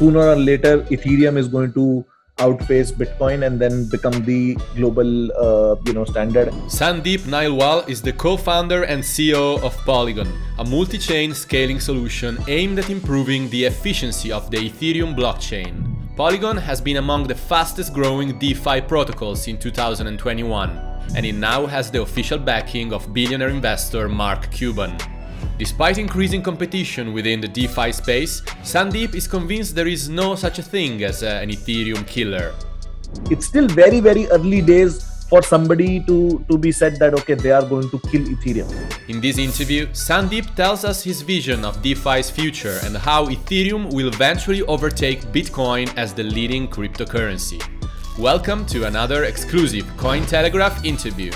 sooner or later ethereum is going to outpace bitcoin and then become the global uh, you know standard sandeep nailwal is the co-founder and ceo of polygon a multi-chain scaling solution aimed at improving the efficiency of the ethereum blockchain Polygon has been among the fastest growing DeFi protocols in 2021, and it now has the official backing of billionaire investor Mark Cuban. Despite increasing competition within the DeFi space, Sandeep is convinced there is no such a thing as uh, an Ethereum killer. It's still very, very early days for somebody to, to be said that, okay, they are going to kill Ethereum. In this interview, Sandeep tells us his vision of DeFi's future and how Ethereum will eventually overtake Bitcoin as the leading cryptocurrency. Welcome to another exclusive Cointelegraph interview.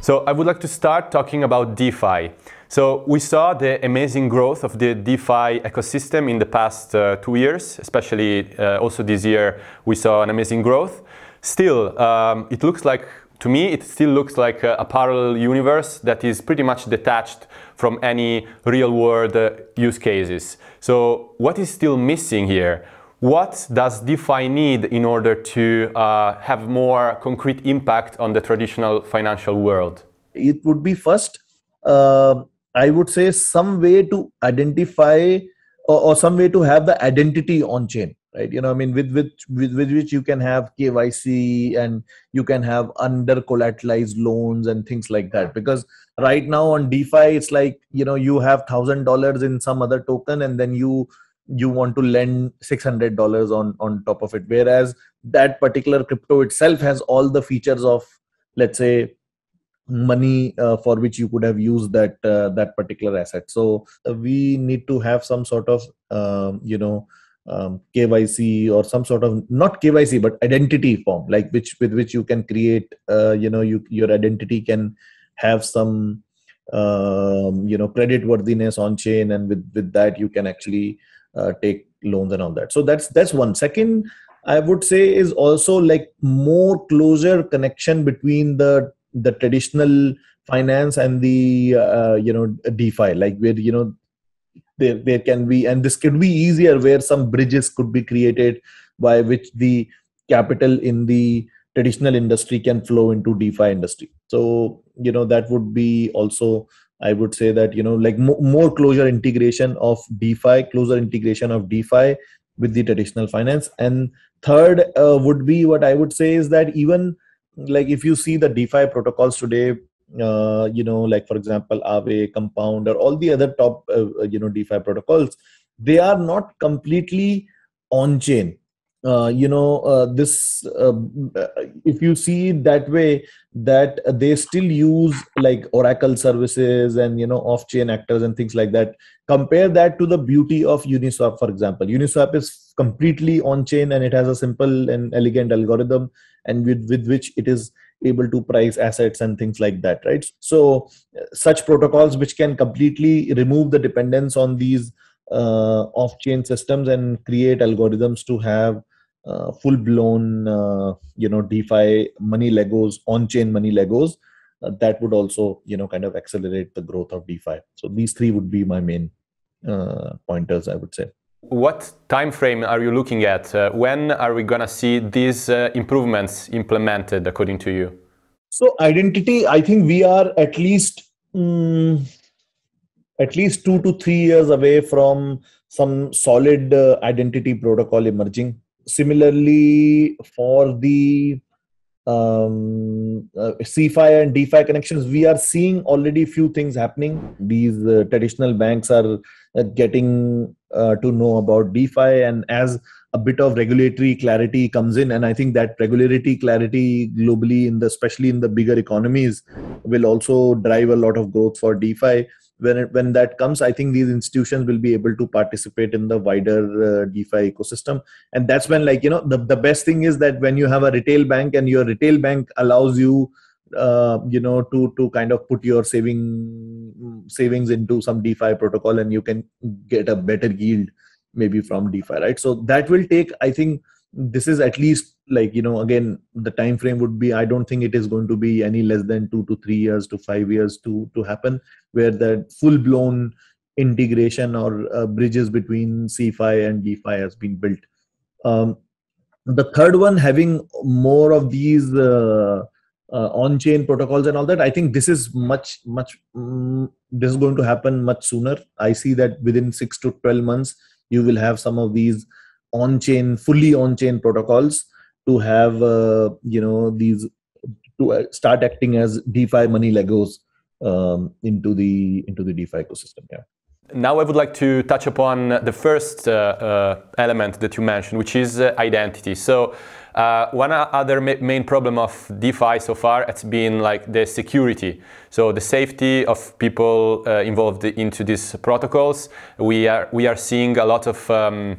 So I would like to start talking about DeFi. So we saw the amazing growth of the DeFi ecosystem in the past uh, two years, especially uh, also this year we saw an amazing growth. Still, um, it looks like, to me, it still looks like a, parallel universe that is pretty much detached from any real world uh, use cases. So what is still missing here? What does DeFi need in order to uh, have more concrete impact on the traditional financial world? It would be first uh, I would say some way to identify or, or some way to have the identity on chain right you know i mean with with with, with which you can have kyc and you can have under collateralized loans and things like that because right now on defi it's like you know you have thousand dollars in some other token and then you you want to lend six hundred dollars on on top of it whereas that particular crypto itself has all the features of let's say money uh, for which you could have used that uh, that particular asset so uh, we need to have some sort of um, you know um, kyc or some sort of not kyc but identity form like which with which you can create uh, you know you, your identity can have some um, you know credit worthiness on chain and with with that you can actually uh, take loans and all that so that's that's one second i would say is also like more closer connection between the the traditional finance and the uh, you know defi like where you know there, there can be and this could be easier where some bridges could be created by which the capital in the traditional industry can flow into defi industry so you know that would be also i would say that you know like more closer integration of defi closer integration of defi with the traditional finance and third uh, would be what i would say is that even like if you see the DeFi protocols today, uh, you know, like for example, Aave, Compound, or all the other top, uh, uh, you know, DeFi protocols, they are not completely on chain uh, you know uh, this uh, if you see that way that they still use like oracle services and you know off chain actors and things like that compare that to the beauty of uniswap for example uniswap is completely on chain and it has a simple and elegant algorithm and with, with which it is able to price assets and things like that right so such protocols which can completely remove the dependence on these uh, off chain systems and create algorithms to have uh, full blown uh, you know defi money legos on chain money legos uh, that would also you know kind of accelerate the growth of defi so these three would be my main uh, pointers i would say what time frame are you looking at uh, when are we going to see these uh, improvements implemented according to you so identity i think we are at least um, at least 2 to 3 years away from some solid identity protocol emerging similarly for the um, uh, CFI and DeFi connections, we are seeing already few things happening. These uh, traditional banks are uh, getting uh, to know about DeFi, and as a bit of regulatory clarity comes in, and I think that regulatory clarity globally, in the especially in the bigger economies, will also drive a lot of growth for DeFi when it, when that comes i think these institutions will be able to participate in the wider uh, defi ecosystem and that's when like you know the, the best thing is that when you have a retail bank and your retail bank allows you uh, you know to to kind of put your saving savings into some defi protocol and you can get a better yield maybe from defi right so that will take i think this is at least like you know again the time frame would be i don't think it is going to be any less than 2 to 3 years to 5 years to to happen where the full blown integration or uh, bridges between cfi and defi has been built um, the third one having more of these uh, uh, on chain protocols and all that i think this is much much mm, this is going to happen much sooner i see that within 6 to 12 months you will have some of these on chain fully on chain protocols to have uh, you know these to uh, start acting as DeFi money Legos um, into the into the DeFi ecosystem. Yeah. Now I would like to touch upon the first uh, uh, element that you mentioned, which is uh, identity. So uh, one uh, other ma main problem of DeFi so far has been like the security. So the safety of people involved into these protocols. We are we are seeing a lot of um,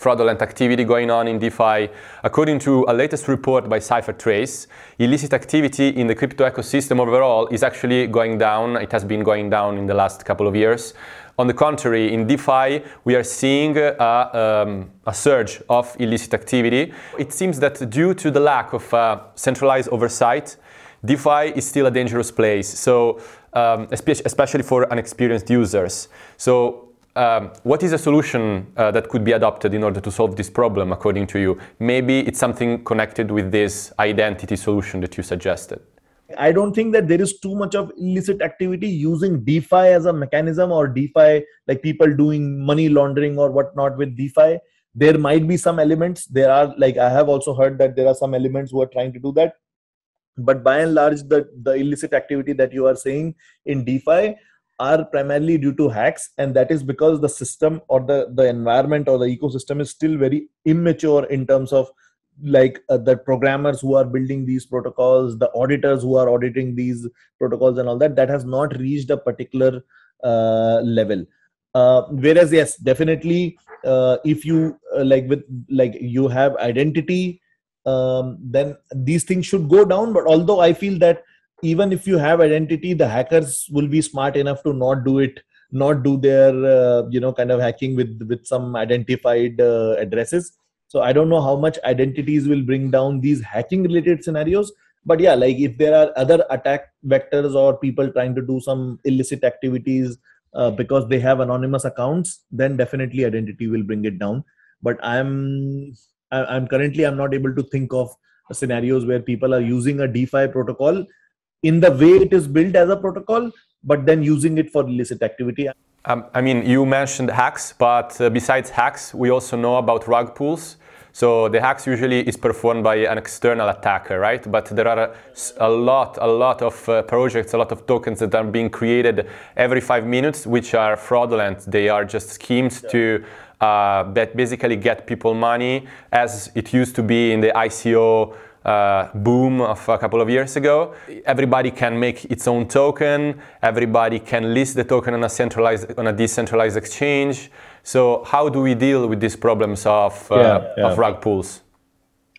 fraudulent activity going on in DeFi. According to a latest report by CipherTrace, illicit activity in the crypto ecosystem overall is actually going down. It has been going down in the last couple of years. On the contrary, in DeFi, we are seeing a, um, a, surge of illicit activity. It seems that due to the lack of uh, centralized oversight, DeFi is still a dangerous place, so um, especially for inexperienced users. So um, what is a solution uh, that could be adopted in order to solve this problem, according to you? Maybe it's something connected with this identity solution that you suggested. I don't think that there is too much of illicit activity using DeFi as a mechanism or DeFi, like people doing money laundering or whatnot with DeFi. There might be some elements. There are, like, I have also heard that there are some elements who are trying to do that. But by and large, the, the illicit activity that you are saying in DeFi are primarily due to hacks and that is because the system or the, the environment or the ecosystem is still very immature in terms of like uh, the programmers who are building these protocols the auditors who are auditing these protocols and all that that has not reached a particular uh, level uh, whereas yes definitely uh, if you uh, like with like you have identity um, then these things should go down but although i feel that even if you have identity the hackers will be smart enough to not do it not do their uh, you know kind of hacking with with some identified uh, addresses so i don't know how much identities will bring down these hacking related scenarios but yeah like if there are other attack vectors or people trying to do some illicit activities uh, because they have anonymous accounts then definitely identity will bring it down but i'm i'm currently i'm not able to think of scenarios where people are using a defi protocol in the way it is built as a protocol, but then using it for illicit activity. Um, I mean, you mentioned hacks, but uh, besides hacks, we also know about rug pulls. So the hacks usually is performed by an external attacker, right? But there are a, a lot, a lot of uh, projects, a lot of tokens that are being created every five minutes, which are fraudulent. They are just schemes yeah. to uh, that basically get people money, as it used to be in the ICO uh, boom of a couple of years ago. Everybody can make its own token. Everybody can list the token on a centralized, on a decentralized exchange. So how do we deal with these problems of uh, yeah, yeah. of rug pulls?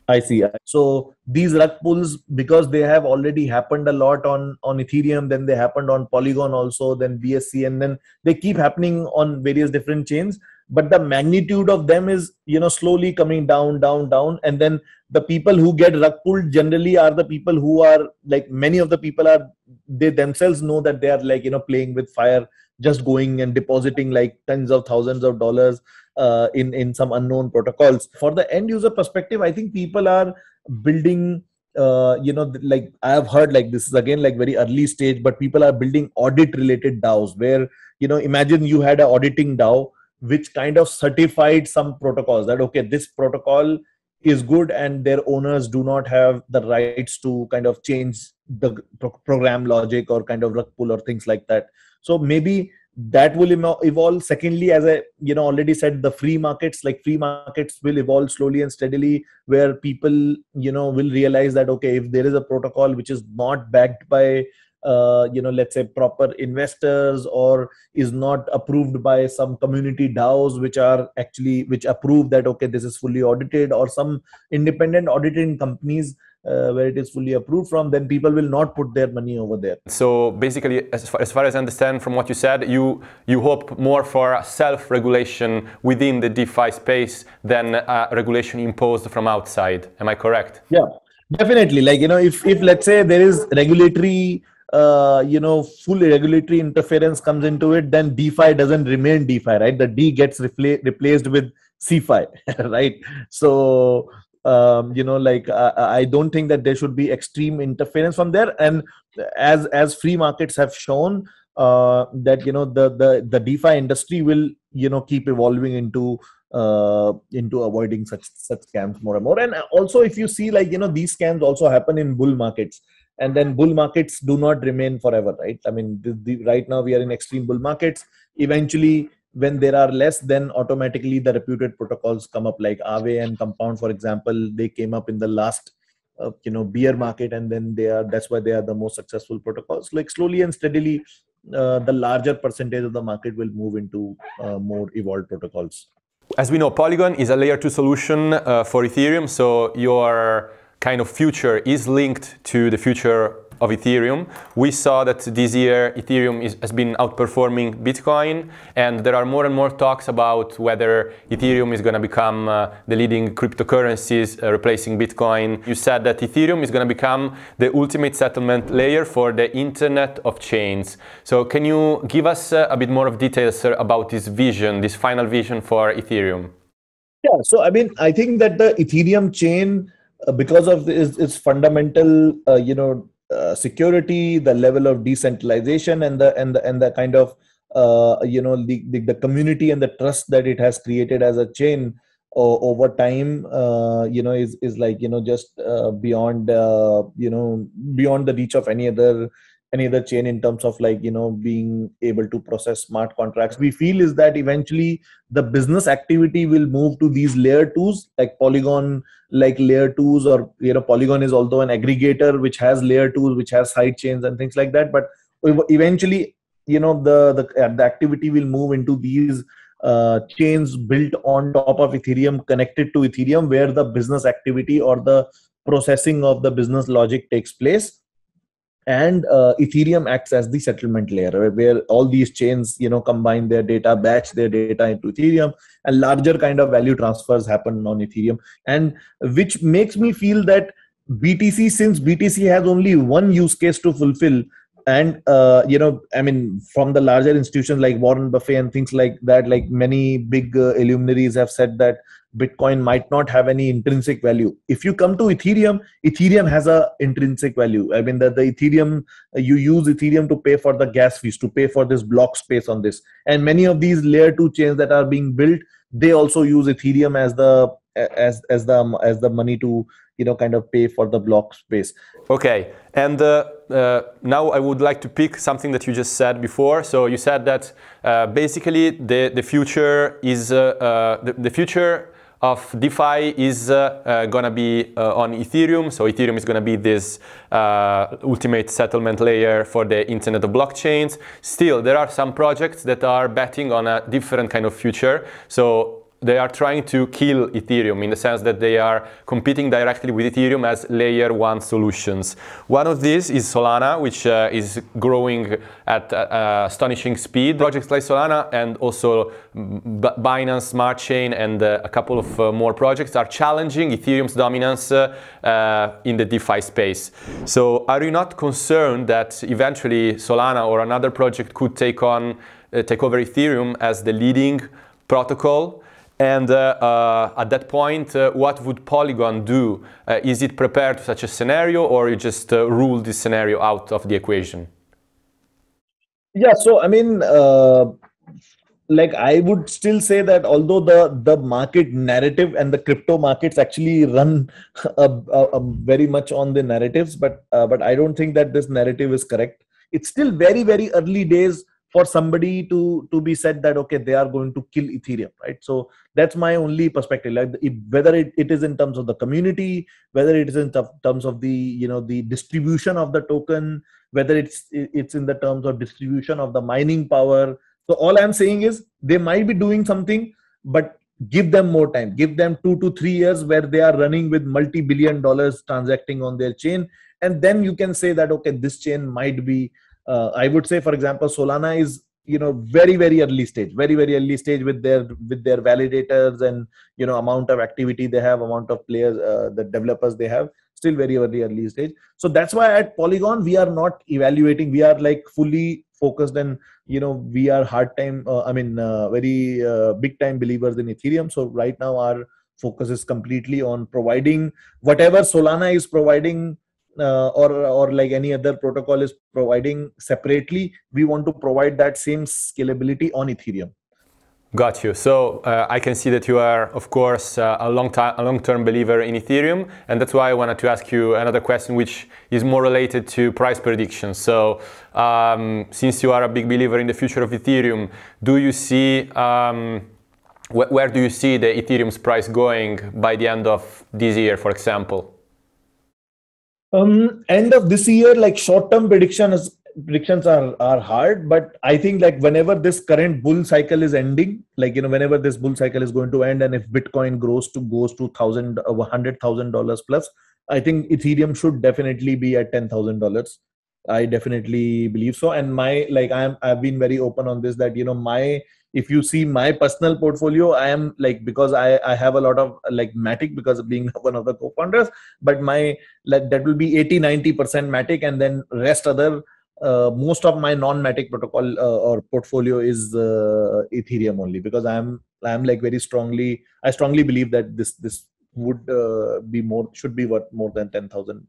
I see. So these rug pulls, because they have already happened a lot on on Ethereum, then they happened on Polygon also, then BSC, and then they keep happening on various different chains but the magnitude of them is you know slowly coming down down down and then the people who get rug pulled generally are the people who are like many of the people are they themselves know that they are like you know playing with fire just going and depositing like tens of thousands of dollars uh, in in some unknown protocols for the end user perspective i think people are building uh, you know like i have heard like this is again like very early stage but people are building audit related daos where you know imagine you had an auditing dao which kind of certified some protocols that okay this protocol is good and their owners do not have the rights to kind of change the pro- program logic or kind of rug pull or things like that so maybe that will evolve secondly as i you know already said the free markets like free markets will evolve slowly and steadily where people you know will realize that okay if there is a protocol which is not backed by uh, you know let's say proper investors or is not approved by some community daos which are actually which approve that okay this is fully audited or some independent auditing companies uh, where it is fully approved from, then people will not put their money over there. So basically, as far, as far as I understand from what you said, you you hope more for self-regulation within the DeFi space than uh, regulation imposed from outside. Am I correct? Yeah, definitely. Like you know, if if let's say there is regulatory uh, you know full regulatory interference comes into it then defi doesn't remain defi right the d gets replaced with cfi right so um, you know like I, I, don't think that there should be extreme interference from there and as as free markets have shown uh, that you know the the the defi industry will you know keep evolving into uh, into avoiding such such scams more and more and also if you see like you know these scams also happen in bull markets and then bull markets do not remain forever right i mean the, the, right now we are in extreme bull markets eventually when there are less then automatically the reputed protocols come up like Aave and compound for example they came up in the last uh, you know beer market and then they are that's why they are the most successful protocols like slowly and steadily uh, the larger percentage of the market will move into uh, more evolved protocols as we know polygon is a layer 2 solution uh, for ethereum so your kind of future is linked to the future of Ethereum. We saw that this year Ethereum is, has been outperforming Bitcoin, and there are more and more talks about whether Ethereum is going to become uh, the leading cryptocurrencies uh, replacing Bitcoin. You said that Ethereum is going to become the ultimate settlement layer for the Internet of Chains. So, can you give us uh, a bit more of details sir, about this vision, this final vision for Ethereum? Yeah, so I mean, I think that the Ethereum chain uh, because of its, its fundamental, uh, you know, uh, security, the level of decentralization, and the and the and the kind of you know the, the, the community and the trust that it has created as a chain over time uh, you know is is like you know just uh, beyond uh, you know beyond the reach of any other any other chain in terms of like you know being able to process smart contracts we feel is that eventually the business activity will move to these layer twos like polygon like layer twos or you know polygon is also an aggregator which has layer twos which has side chains and things like that but eventually you know the the, uh, the activity will move into these uh, chains built on top of ethereum connected to ethereum where the business activity or the processing of the business logic takes place and uh, ethereum acts as the settlement layer where all these chains you know combine their data batch their data into ethereum and larger kind of value transfers happen on ethereum and which makes me feel that btc since btc has only one use case to fulfill and uh, you know i mean from the larger institutions like warren buffet and things like that like many big uh, illuminaries have said that bitcoin might not have any intrinsic value if you come to ethereum ethereum has a intrinsic value i mean that the ethereum uh, you use ethereum to pay for the gas fees to pay for this block space on this and many of these layer 2 chains that are being built they also use ethereum as the as as the as the money to you know kind of pay for the block space okay and the uh, uh, now I would like to pick something that you just said before. So you said that uh, basically the, the future is uh, uh, the, the, future of DeFi is uh, going to be on Ethereum. So Ethereum is going to be this ultimate settlement layer for the Internet of Blockchains. Still, there are some projects that are betting on a different kind of future. So they are trying to kill Ethereum in the sense that they are competing directly with Ethereum as layer one solutions. One of these is Solana, which uh, is growing at uh, astonishing speed. Projects like Solana and also Binance Smart Chain and uh, a couple of uh, more projects are challenging Ethereum's dominance uh, uh, in the DeFi space. So are you not concerned that eventually Solana or another project could take on take over Ethereum as the leading protocol and uh, uh, at that point, uh, what would Polygon do? Uh, is it prepared to such a scenario or you just uh, rule this scenario out of the equation? Yeah, so I mean, uh, like I would still say that although the, the market narrative and the crypto markets actually run a, a, a very much on the narratives, but, but I don't think that this narrative is correct. It's still very, very early days for somebody to to be said that okay they are going to kill ethereum right so that's my only perspective like if, whether it, it is in terms of the community whether it is in terms of the you know the distribution of the token whether it's it's in the terms of distribution of the mining power so all i'm saying is they might be doing something but give them more time give them 2 to 3 years where they are running with multi billion dollars transacting on their chain and then you can say that okay this chain might be uh, i would say for example solana is you know very very early stage very very early stage with their with their validators and you know amount of activity they have amount of players uh, the developers they have still very very early stage so that's why at polygon we are not evaluating we are like fully focused and you know we are hard time uh, i mean uh, very uh, big time believers in ethereum so right now our focus is completely on providing whatever solana is providing uh, or or like any other protocol is providing separately we want to provide that same scalability on ethereum got you so uh, i can see that you are of course uh, a long time a long term believer in ethereum and that's why i wanted to ask you another question which is more related to price prediction so um, since you are a big believer in the future of ethereum do you see um, wh- where do you see the ethereum's price going by the end of this year for example um, end of this year, like short-term predictions predictions are are hard, but I think like whenever this current bull cycle is ending, like you know whenever this bull cycle is going to end, and if Bitcoin grows to goes to thousand uh, over hundred thousand dollars plus, I think Ethereum should definitely be at ten thousand dollars. I definitely believe so, and my like I'm I've been very open on this that you know my if you see my personal portfolio i am like because i i have a lot of like matic because of being one of the co-founders but my like that will be 80 90 percent matic and then rest other uh, most of my non-matic protocol uh, or portfolio is uh, ethereum only because i am i am like very strongly i strongly believe that this this would uh, be more should be worth more than 10000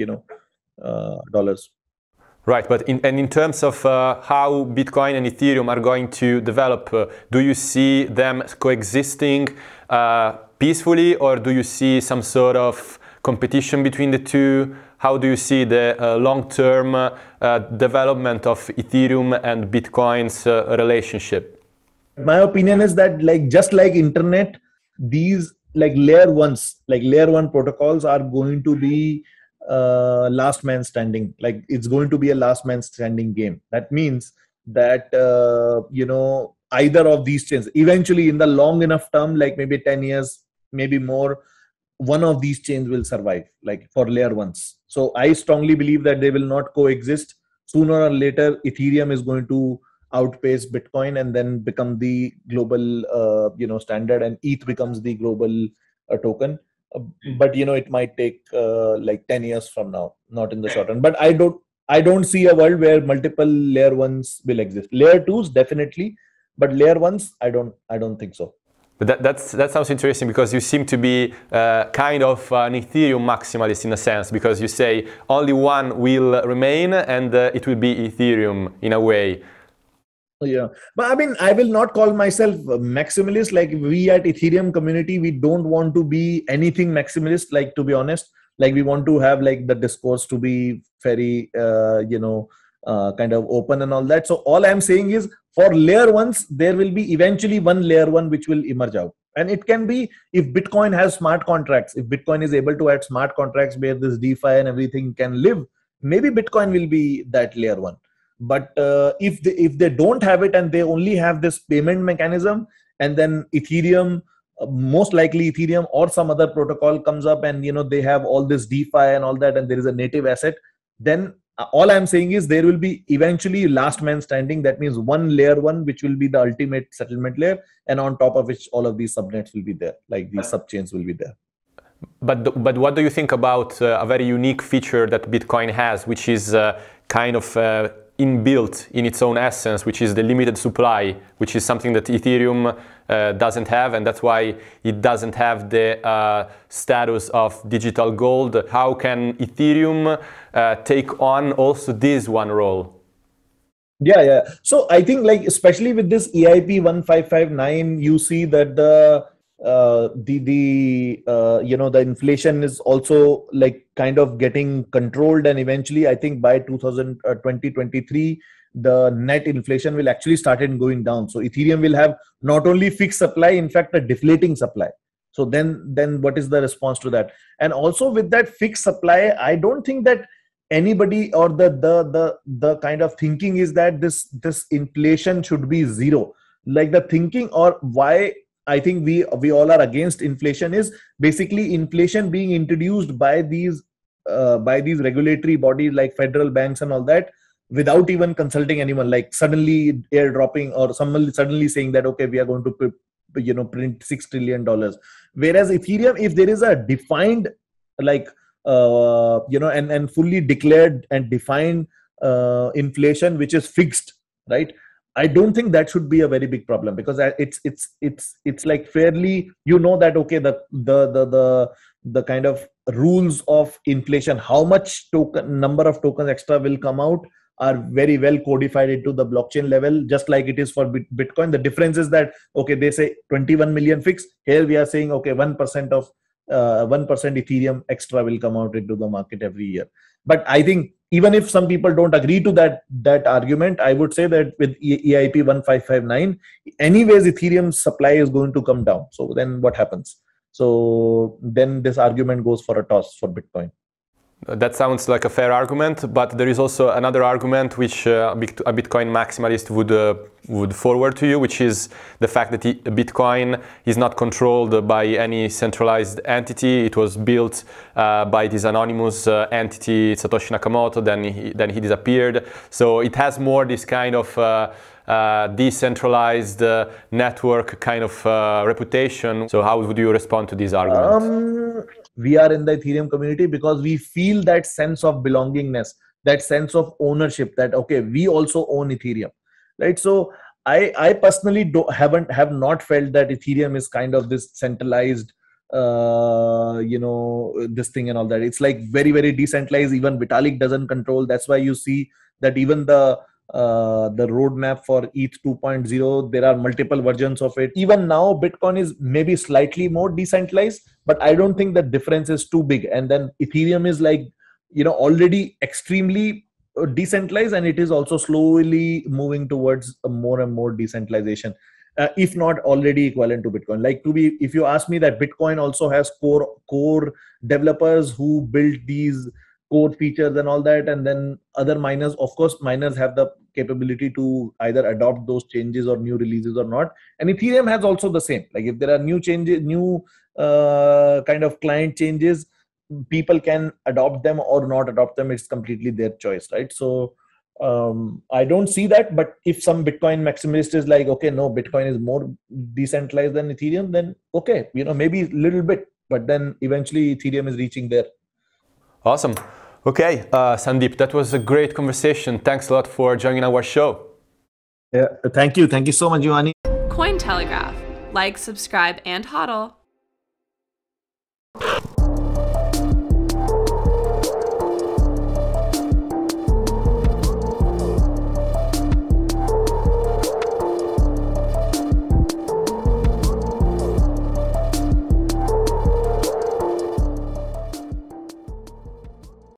you know uh, dollars Right, but in, and in terms of uh, how Bitcoin and Ethereum are going to develop, uh, do you see them coexisting uh, peacefully or do you see some sort of competition between the two? How do you see the uh, long-term uh, development of Ethereum and Bitcoin's uh, relationship? My opinion is that like just like internet, these like layer ones, like layer one protocols are going to be uh, last man standing like it's going to be a last man standing game that means that uh, you know either of these chains eventually in the long enough term like maybe 10 years maybe more one of these chains will survive like for layer ones so i strongly believe that they will not coexist sooner or later ethereum is going to outpace bitcoin and then become the global uh, you know standard and eth becomes the global uh, token uh, hmm. but you know it might take uh, like 10 years from now not in the short run but i don't i don't see a world where multiple layer ones will exist layer twos definitely but layer ones i don't i don't think so but that, that's, that sounds interesting because you seem to be uh, kind of an Ethereum maximalist in a sense because you say only one will remain and uh, it will be Ethereum in a way yeah but i mean i will not call myself maximalist like we at ethereum community we don't want to be anything maximalist like to be honest like we want to have like the discourse to be very uh, you know uh, kind of open and all that so all i'm saying is for layer ones there will be eventually one layer one which will emerge out and it can be if bitcoin has smart contracts if bitcoin is able to add smart contracts where this defi and everything can live maybe bitcoin will be that layer one but uh, if they, if they don't have it and they only have this payment mechanism and then ethereum uh, most likely ethereum or some other protocol comes up and you know they have all this defi and all that and there is a native asset then uh, all i'm saying is there will be eventually last man standing that means one layer one which will be the ultimate settlement layer and on top of which all of these subnets will be there like these subchains will be there but but what do you think about uh, a very unique feature that bitcoin has which is uh, kind of inbuilt in its own essence, which is the limited supply, which is something that Ethereum uh, doesn't have, and that's why it doesn't have the uh, status of digital gold. How can Ethereum uh, take on also this one role? Yeah, yeah. So I think, like, especially with this EIP 1559, you see that the uh, the the uh, you know the inflation is also like kind of getting controlled and eventually i think by 2000 uh, 2023 the net inflation will actually start in going down so ethereum will have not only fixed supply in fact a deflating supply so then then what is the response to that and also with that fixed supply i don't think that anybody or the the the the kind of thinking is that this this inflation should be zero like the thinking or why I think we we all are against inflation is basically inflation being introduced by these uh, by these regulatory bodies like federal banks and all that without even consulting anyone like suddenly airdropping or someone suddenly saying that okay we are going to you know print 6 trillion dollars whereas ethereum if there is a defined like uh, you know and and fully declared and defined uh, inflation which is fixed right I don't think that should be a very big problem because uh, it's it's it's it's like fairly you know that okay the the the the the kind of rules of inflation how much token number of tokens extra will come out are very well codified into the blockchain level just like it is for bitcoin the difference is that okay they say 21 million fixed here we are saying okay 1% of uh, 1% ethereum extra will come out into the market every year but i think even if some people don't agree to that that argument i would say that with eip 1559 anyways ethereum supply is going to come down so then what happens so then this argument goes for a toss for bitcoin that sounds like a fair argument, but there is also another argument which uh, a Bitcoin maximalist would uh, would forward to you, which is the fact that Bitcoin is not controlled by any centralized entity. It was built uh, by this anonymous uh, entity, Satoshi Nakamoto. Then he, then he disappeared. So it has more this kind of uh, uh, decentralized uh, network kind of uh, reputation. So how would you respond to this argument? Um, we are in the ethereum community because we feel that sense of belongingness that sense of ownership that okay we also own ethereum right so i i personally do, not haven't have not felt that ethereum is kind of this centralized uh, you know this thing and all that it's like very very decentralized even vitalik doesn't control that's why you see that even the uh, the roadmap for ETH 2.0. There are multiple versions of it. Even now, Bitcoin is maybe slightly more decentralized, but I don't think the difference is too big. And then Ethereum is like, you know, already extremely uh, decentralized and it is also slowly moving towards more and more decentralization. Uh, if not already equivalent to bitcoin like to be if you ask me that bitcoin also has core core developers who built these core features and all that and then other miners of course miners have the capability to either adopt those changes or new releases or not and ethereum has also the same like if there are new changes new uh, kind of client changes people can adopt them or not adopt them it's completely their choice right so um, i don't see that but if some bitcoin maximalist is like okay no bitcoin is more decentralized than ethereum then okay you know maybe little bit but then eventually ethereum is reaching there Awesome. Okay, uh, Sandeep, that was a great conversation. Thanks a lot for joining our show. Yeah, thank you. Thank you so much, Giovanni. Cointelegraph. Like, subscribe, and hodl.